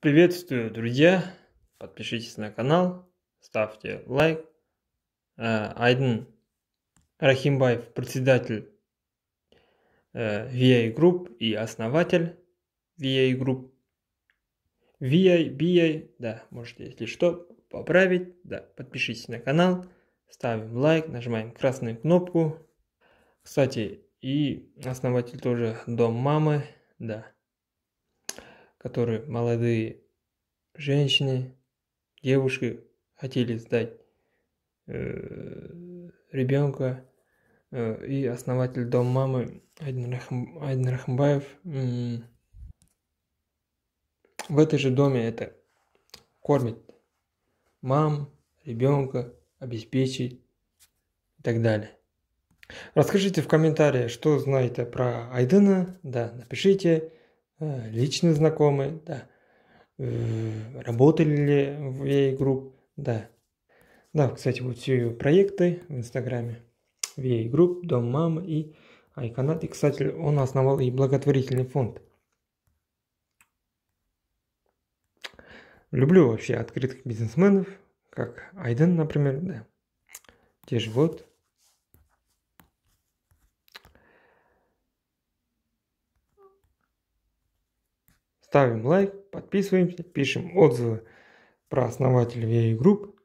Приветствую, друзья! Подпишитесь на канал, ставьте лайк. Э, Айден Рахимбаев, председатель э, VA Group и основатель VA Group. VA, BA, да, можете, если что, поправить. Да, подпишитесь на канал, ставим лайк, нажимаем красную кнопку. Кстати, и основатель тоже Дом Мамы, да которые молодые женщины, девушки хотели сдать э, ребенка. Э, и основатель Дом мамы Айден, Рахм, Айден Рахмбаев э, в этой же доме это кормит мам, ребенка, обеспечить и так далее. Расскажите в комментариях, что знаете про Айдена. Да, напишите. А, личный знакомый, да. Э, работали ли в ей групп, да. Да, кстати, вот все ее проекты в Инстаграме. В ей групп, Дом мамы и Айканат. И, кстати, он основал и благотворительный фонд. Люблю вообще открытых бизнесменов, как Айден, например, да. Те же вот Ставим лайк, подписываемся, пишем отзывы про основателей VA групп